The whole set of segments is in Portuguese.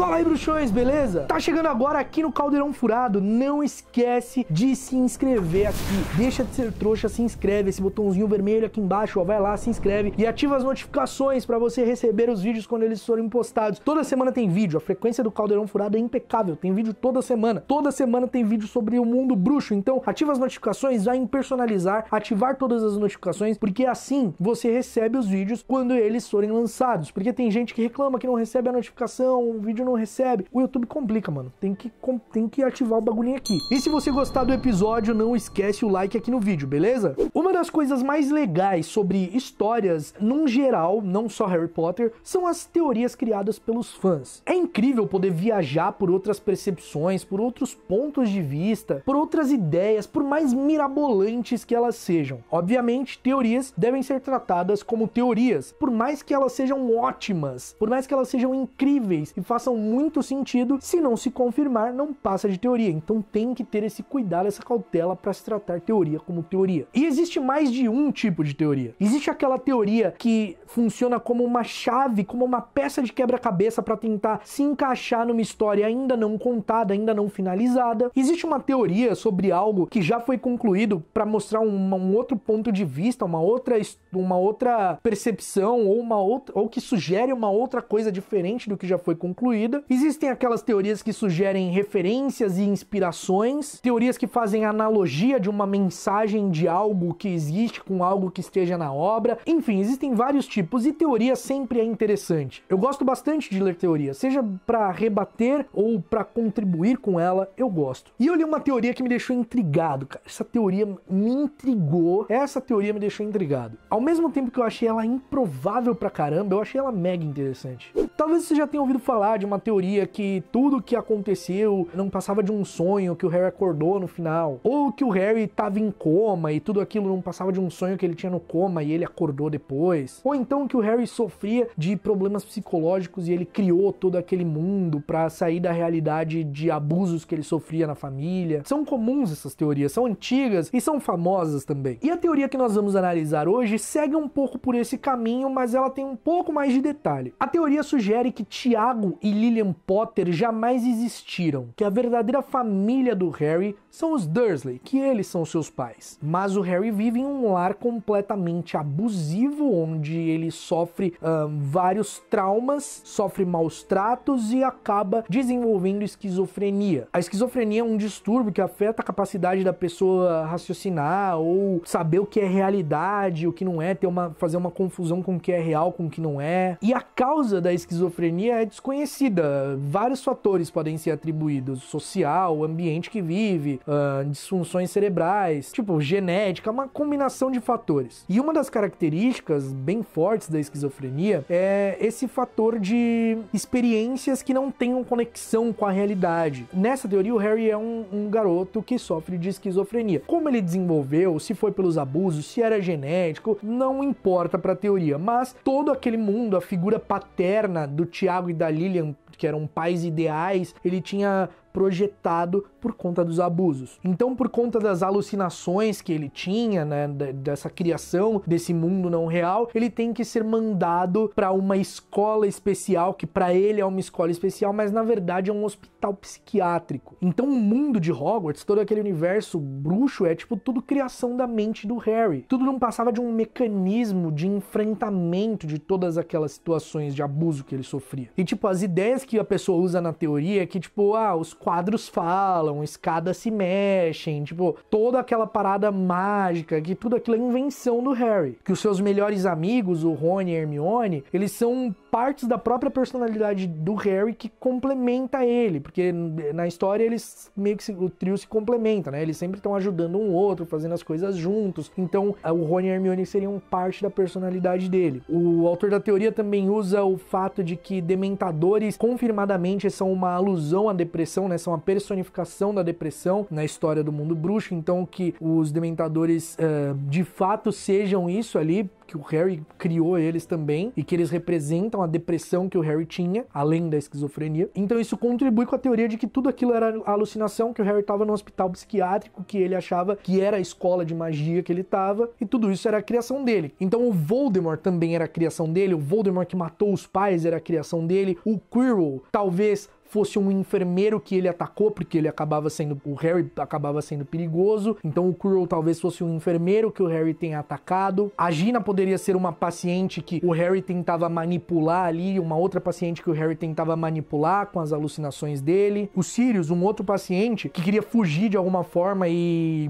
Fala aí, bruxões, beleza? Tá chegando agora aqui no Caldeirão Furado. Não esquece de se inscrever aqui. Deixa de ser trouxa, se inscreve. Esse botãozinho vermelho aqui embaixo, ó, vai lá, se inscreve. E ativa as notificações para você receber os vídeos quando eles forem postados. Toda semana tem vídeo. A frequência do Caldeirão Furado é impecável. Tem vídeo toda semana. Toda semana tem vídeo sobre o mundo bruxo. Então, ativa as notificações, vai em personalizar, ativar todas as notificações, porque assim você recebe os vídeos quando eles forem lançados. Porque tem gente que reclama que não recebe a notificação, o vídeo não não recebe. O YouTube complica, mano. Tem que, com, tem que ativar o bagulhinho aqui. E se você gostar do episódio, não esquece o like aqui no vídeo, beleza? Uma das coisas mais legais sobre histórias, num geral, não só Harry Potter, são as teorias criadas pelos fãs. É incrível poder viajar por outras percepções, por outros pontos de vista, por outras ideias, por mais mirabolantes que elas sejam. Obviamente, teorias devem ser tratadas como teorias, por mais que elas sejam ótimas, por mais que elas sejam incríveis e façam muito sentido, se não se confirmar, não passa de teoria. Então tem que ter esse cuidado, essa cautela para se tratar teoria como teoria. E existe mais de um tipo de teoria. Existe aquela teoria que funciona como uma chave, como uma peça de quebra-cabeça para tentar se encaixar numa história ainda não contada, ainda não finalizada. Existe uma teoria sobre algo que já foi concluído para mostrar um, um, outro ponto de vista, uma outra, uma outra percepção ou uma outra ou que sugere uma outra coisa diferente do que já foi concluído vida. Existem aquelas teorias que sugerem referências e inspirações, teorias que fazem analogia de uma mensagem de algo que existe com algo que esteja na obra. Enfim, existem vários tipos e teoria sempre é interessante. Eu gosto bastante de ler teoria, seja para rebater ou para contribuir com ela, eu gosto. E eu li uma teoria que me deixou intrigado, cara. Essa teoria me intrigou. Essa teoria me deixou intrigado. Ao mesmo tempo que eu achei ela improvável pra caramba, eu achei ela mega interessante. Talvez você já tenha ouvido falar de uma teoria que tudo que aconteceu não passava de um sonho que o Harry acordou no final, ou que o Harry estava em coma e tudo aquilo não passava de um sonho que ele tinha no coma e ele acordou depois, ou então que o Harry sofria de problemas psicológicos e ele criou todo aquele mundo para sair da realidade de abusos que ele sofria na família. São comuns essas teorias, são antigas e são famosas também. E a teoria que nós vamos analisar hoje segue um pouco por esse caminho, mas ela tem um pouco mais de detalhe. A teoria sugere que Tiago e Lillian Potter jamais existiram, que a verdadeira família do Harry são os Dursley, que eles são seus pais. Mas o Harry vive em um lar completamente abusivo, onde ele sofre ah, vários traumas, sofre maus tratos e acaba desenvolvendo esquizofrenia. A esquizofrenia é um distúrbio que afeta a capacidade da pessoa raciocinar ou saber o que é realidade, o que não é, ter uma, fazer uma confusão com o que é real, com o que não é. E a causa da esquizofrenia é desconhecida vida, vários fatores podem ser atribuídos: social, ambiente que vive, uh, disfunções cerebrais, tipo genética, uma combinação de fatores. E uma das características bem fortes da esquizofrenia é esse fator de experiências que não tenham conexão com a realidade. Nessa teoria, o Harry é um, um garoto que sofre de esquizofrenia. Como ele desenvolveu, se foi pelos abusos, se era genético, não importa para a teoria, mas todo aquele mundo, a figura paterna do Tiago e da Lilian que eram pais ideais, ele tinha projetado por conta dos abusos. Então, por conta das alucinações que ele tinha, né, dessa criação desse mundo não real, ele tem que ser mandado para uma escola especial que para ele é uma escola especial, mas na verdade é um hospital psiquiátrico. Então, o mundo de Hogwarts, todo aquele universo bruxo é tipo tudo criação da mente do Harry. Tudo não passava de um mecanismo de enfrentamento de todas aquelas situações de abuso que ele sofria. E tipo as ideias que a pessoa usa na teoria é que tipo, ah, os quadros falam, escadas se mexem, tipo, toda aquela parada mágica, que tudo aquilo é invenção do Harry. Que os seus melhores amigos, o Rony e Hermione, eles são partes da própria personalidade do Harry que complementa ele, porque na história eles meio que se, o trio se complementa, né? Eles sempre estão ajudando um outro, fazendo as coisas juntos. Então, o Rony e Hermione seriam parte da personalidade dele. O autor da teoria também usa o fato de que dementadores confirmadamente são uma alusão à depressão né? São a personificação da depressão na história do mundo bruxo, então que os dementadores uh, de fato sejam isso ali, que o Harry criou eles também e que eles representam a depressão que o Harry tinha, além da esquizofrenia. Então isso contribui com a teoria de que tudo aquilo era alucinação, que o Harry estava no hospital psiquiátrico, que ele achava que era a escola de magia que ele estava e tudo isso era a criação dele. Então o Voldemort também era a criação dele, o Voldemort que matou os pais era a criação dele, o Quirrell talvez fosse um enfermeiro que ele atacou, porque ele acabava sendo. O Harry acabava sendo perigoso. Então o Quirrell talvez fosse um enfermeiro que o Harry tenha atacado. A Gina poderia ser uma paciente que o Harry tentava manipular ali, uma outra paciente que o Harry tentava manipular com as alucinações dele. O Sirius, um outro paciente que queria fugir de alguma forma e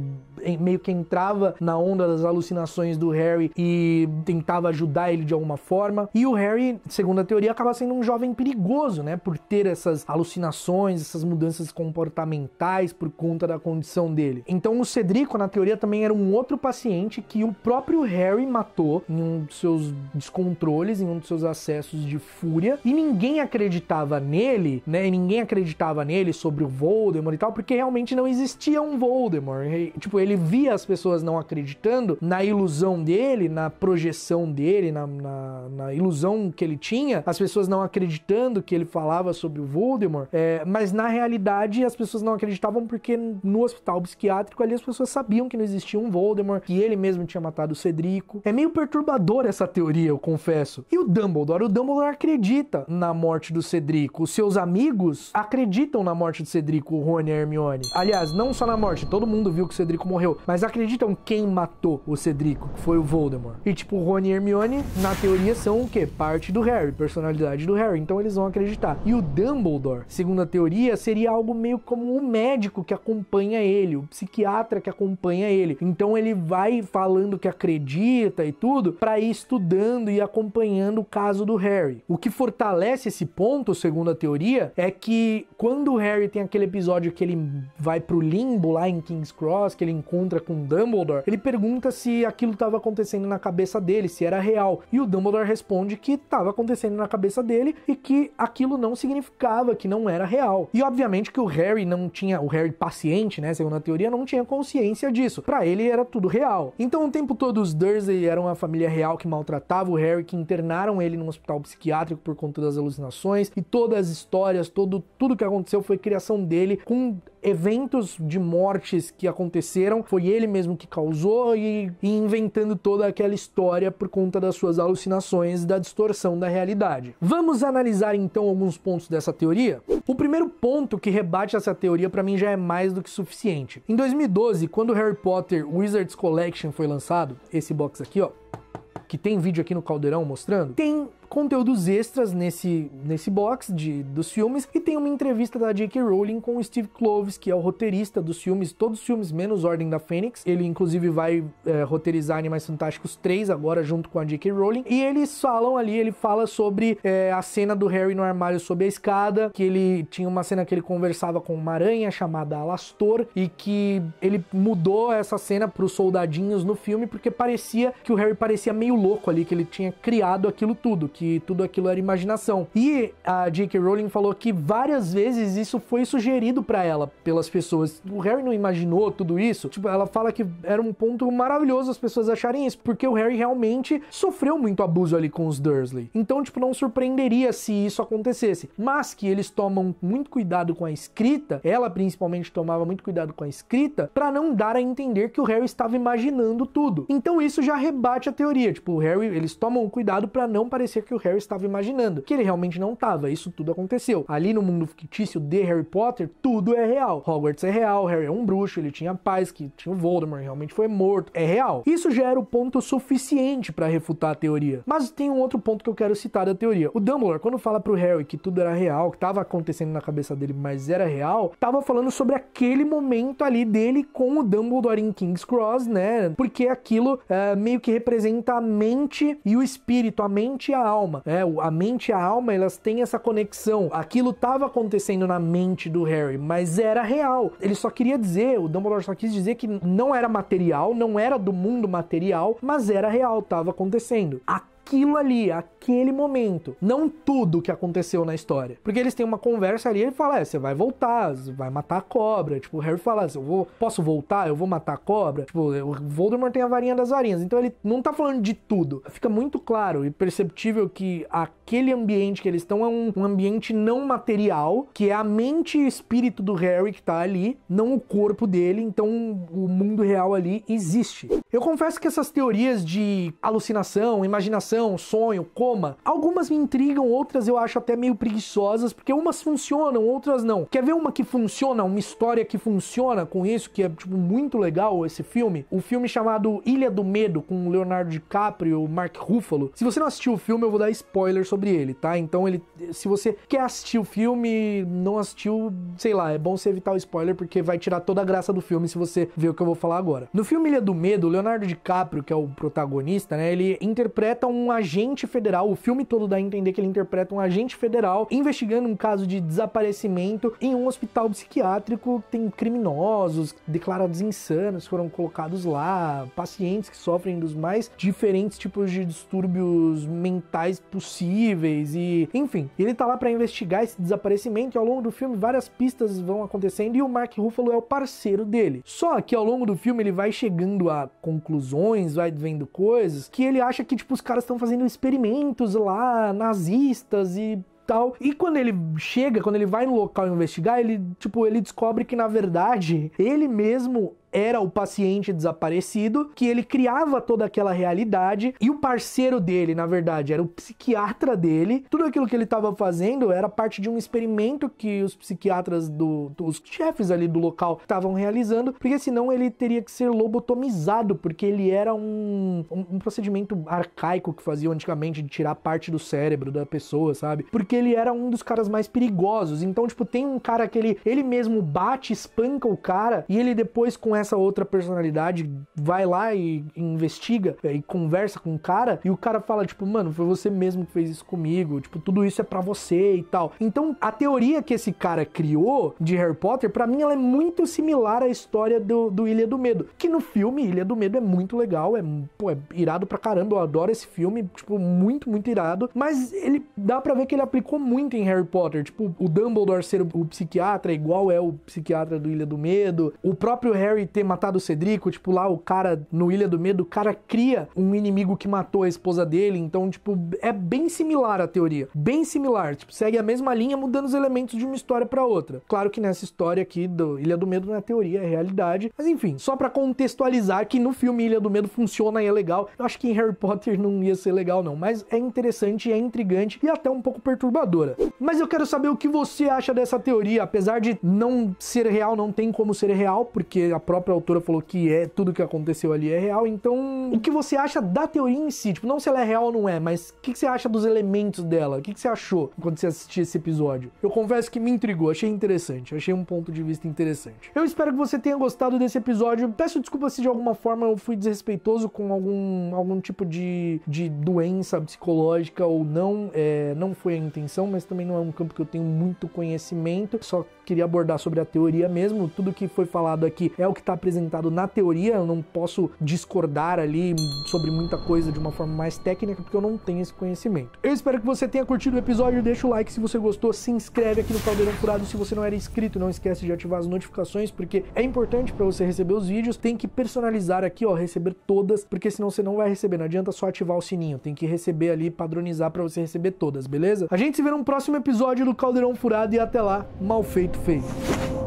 meio que entrava na onda das alucinações do Harry e tentava ajudar ele de alguma forma. E o Harry, segundo a teoria, acaba sendo um jovem perigoso, né? Por ter essas alucinações, essas mudanças comportamentais por conta da condição dele. Então o Cedrico, na teoria, também era um outro paciente que o próprio Harry matou em um dos seus descontroles, em um dos seus acessos de fúria. E ninguém acreditava nele, né? E ninguém acreditava nele sobre o Voldemort e tal, porque realmente não existia um Voldemort. E, tipo, ele ele via as pessoas não acreditando na ilusão dele, na projeção dele, na, na, na ilusão que ele tinha, as pessoas não acreditando que ele falava sobre o Voldemort, é, mas na realidade as pessoas não acreditavam porque no hospital psiquiátrico ali as pessoas sabiam que não existia um Voldemort, que ele mesmo tinha matado o Cedrico. É meio perturbador essa teoria, eu confesso. E o Dumbledore, o Dumbledore acredita na morte do Cedrico. Os seus amigos acreditam na morte do Cedrico, o Rony e a Hermione. Aliás, não só na morte, todo mundo viu que o Cedrico morreu morreu. Mas acreditam quem matou o Cedrico, que foi o Voldemort. E tipo, Rony e Hermione, na teoria, são o quê? Parte do Harry, personalidade do Harry. Então eles vão acreditar. E o Dumbledore, segundo a teoria, seria algo meio como o médico que acompanha ele, o psiquiatra que acompanha ele. Então ele vai falando que acredita e tudo para ir estudando e acompanhando o caso do Harry. O que fortalece esse ponto, segundo a teoria, é que quando o Harry tem aquele episódio que ele vai pro limbo lá em King's Cross, que ele encontra encontra com Dumbledore, ele pergunta se aquilo estava acontecendo na cabeça dele, se era real. E o Dumbledore responde que estava acontecendo na cabeça dele e que aquilo não significava que não era real. E obviamente que o Harry não tinha, o Harry paciente, né, segundo a teoria, não tinha consciência disso. Para ele era tudo real. Então o tempo todo os Dursley eram uma família real que maltratava o Harry, que internaram ele num hospital psiquiátrico por conta das alucinações e todas as histórias, todo tudo que aconteceu foi criação dele com eventos de mortes que aconteceram, foi ele mesmo que causou e, e inventando toda aquela história por conta das suas alucinações e da distorção da realidade. Vamos analisar então alguns pontos dessa teoria? O primeiro ponto que rebate essa teoria para mim já é mais do que suficiente. Em 2012, quando Harry Potter Wizards Collection foi lançado, esse box aqui, ó, que tem vídeo aqui no Caldeirão mostrando, tem conteúdos extras nesse, nesse box de, dos filmes e tem uma entrevista da J.K. Rowling com o Steve Cloves, que é o roteirista dos filmes, todos os filmes menos Ordem da Fênix. Ele, inclusive, vai é, roteirizar Animais Fantásticos 3 agora, junto com a J.K. Rowling. E eles falam ali, ele fala sobre é, a cena do Harry no armário sob a escada, que ele tinha uma cena que ele conversava com uma aranha chamada Alastor e que ele mudou essa cena para os soldadinhos no filme porque parecia que o Harry parecia meio louco ali, que ele tinha criado aquilo tudo, que que tudo aquilo era imaginação. E a J.K. Rowling falou que várias vezes isso foi sugerido para ela pelas pessoas. O Harry não imaginou tudo isso. Tipo, ela fala que era um ponto maravilhoso as pessoas acharem isso, porque o Harry realmente sofreu muito abuso ali com os Dursley. Então, tipo, não surpreenderia se isso acontecesse. Mas que eles tomam muito cuidado com a escrita, ela principalmente tomava muito cuidado com a escrita, para não dar a entender que o Harry estava imaginando tudo. Então, isso já rebate a teoria. Tipo, o Harry, eles tomam cuidado para não parecer que que o Harry estava imaginando, que ele realmente não estava. Isso tudo aconteceu. Ali no mundo fictício de Harry Potter, tudo é real. Hogwarts é real, Harry é um bruxo, ele tinha paz, que tinha o Voldemort, realmente foi morto. É real. Isso já era o ponto suficiente para refutar a teoria. Mas tem um outro ponto que eu quero citar da teoria. O Dumbledore, quando fala pro Harry que tudo era real, que estava acontecendo na cabeça dele, mas era real, tava falando sobre aquele momento ali dele com o Dumbledore em King's Cross, né? Porque aquilo é, meio que representa a mente e o espírito, a mente e a alma alma. É, a mente e a alma, elas têm essa conexão. Aquilo estava acontecendo na mente do Harry, mas era real. Ele só queria dizer, o Dumbledore só quis dizer que não era material, não era do mundo material, mas era real, estava acontecendo. A aquilo ali, aquele momento, não tudo que aconteceu na história. Porque eles têm uma conversa ali, ele fala: "É, você vai voltar, vai matar a cobra". Tipo, o Harry fala: "Eu vou, posso voltar? Eu vou matar a cobra". Tipo, o Voldemort tem a varinha das varinhas. Então ele não tá falando de tudo. Fica muito claro e perceptível que aquele ambiente que eles estão é um, um ambiente não material, que é a mente e espírito do Harry que tá ali, não o corpo dele. Então o mundo real ali existe. Eu confesso que essas teorias de alucinação, imaginação sonho, coma. Algumas me intrigam, outras eu acho até meio preguiçosas, porque umas funcionam, outras não. Quer ver uma que funciona, uma história que funciona com isso, que é tipo muito legal esse filme? O filme chamado Ilha do Medo, com Leonardo DiCaprio, Mark Ruffalo. Se você não assistiu o filme, eu vou dar spoiler sobre ele, tá? Então ele, se você quer assistir o filme, não assistiu, sei lá, é bom você evitar o spoiler porque vai tirar toda a graça do filme se você ver o que eu vou falar agora. No filme Ilha do Medo, Leonardo DiCaprio, que é o protagonista, né, ele interpreta um um agente federal, o filme todo dá a entender que ele interpreta um agente federal investigando um caso de desaparecimento em um hospital psiquiátrico. Tem criminosos declarados insanos foram colocados lá, pacientes que sofrem dos mais diferentes tipos de distúrbios mentais possíveis e, enfim, ele tá lá para investigar esse desaparecimento e ao longo do filme várias pistas vão acontecendo e o Mark Ruffalo é o parceiro dele. Só que ao longo do filme ele vai chegando a conclusões, vai vendo coisas que ele acha que tipo os caras estão fazendo experimentos lá, nazistas e tal. E quando ele chega, quando ele vai no local investigar, ele, tipo, ele descobre que na verdade ele mesmo era o paciente desaparecido, que ele criava toda aquela realidade e o parceiro dele, na verdade, era o psiquiatra dele. Tudo aquilo que ele estava fazendo era parte de um experimento que os psiquiatras do, os chefes ali do local estavam realizando, porque senão ele teria que ser lobotomizado, porque ele era um, um, um procedimento arcaico que faziam antigamente de tirar parte do cérebro da pessoa, sabe? Porque ele era um dos caras mais perigosos. Então, tipo, tem um cara que ele, ele mesmo bate, espanca o cara e ele depois com essa outra personalidade vai lá e investiga é, e conversa com o cara e o cara fala tipo, mano, foi você mesmo que fez isso comigo, tipo, tudo isso é para você e tal. Então, a teoria que esse cara criou de Harry Potter, para mim ela é muito similar à história do, do Ilha do Medo, que no filme Ilha do Medo é muito legal, é, pô, é irado pra caramba, eu adoro esse filme, tipo, muito, muito irado, mas ele dá para ver que ele aplicou muito em Harry Potter, tipo, o Dumbledore ser o, o psiquiatra igual é o psiquiatra do Ilha do Medo, o próprio Harry ter matado o Cedrico, tipo, lá o cara no Ilha do Medo, o cara cria um inimigo que matou a esposa dele. Então, tipo, é bem similar a teoria. Bem similar. Tipo, segue a mesma linha, mudando os elementos de uma história para outra. Claro que nessa história aqui do Ilha do Medo não é teoria, é realidade. Mas enfim, só para contextualizar que no filme Ilha do Medo funciona e é legal. Eu acho que em Harry Potter não ia ser legal, não. Mas é interessante, é intrigante e até um pouco perturbadora. Mas eu quero saber o que você acha dessa teoria. Apesar de não ser real, não tem como ser real, porque a própria própria autora falou que é tudo que aconteceu ali é real. Então, o que você acha da teoria em si? Tipo, não se ela é real ou não é, mas o que, que, você acha dos elementos dela? O que, que, você achou quando você assistiu esse episódio? Eu confesso que me intrigou, achei interessante, achei um ponto de vista interessante. Eu espero que você tenha gostado desse episódio. Peço desculpa se de alguma forma eu fui desrespeitoso com algum, algum tipo de, de doença psicológica ou não. É, não foi a intenção, mas também não é um campo que eu tenho muito conhecimento. Só queria abordar sobre a teoria mesmo. Tudo que foi falado aqui é o que tá está apresentado na teoria, eu não posso discordar ali sobre muita coisa de uma forma mais técnica, porque eu não tenho esse conhecimento. Eu espero que você tenha curtido o episódio, deixa o like se você gostou, se inscreve aqui no Caldeirão Furado se você não era inscrito, não esquece de ativar as notificações, porque é importante para você receber os vídeos, tem que personalizar aqui, ó, receber todas, porque senão você não vai receber, não adianta só ativar o sininho, tem que receber ali, padronizar para você receber todas, beleza? A gente se vê num próximo episódio do Caldeirão Furado e até lá, mal feito feito.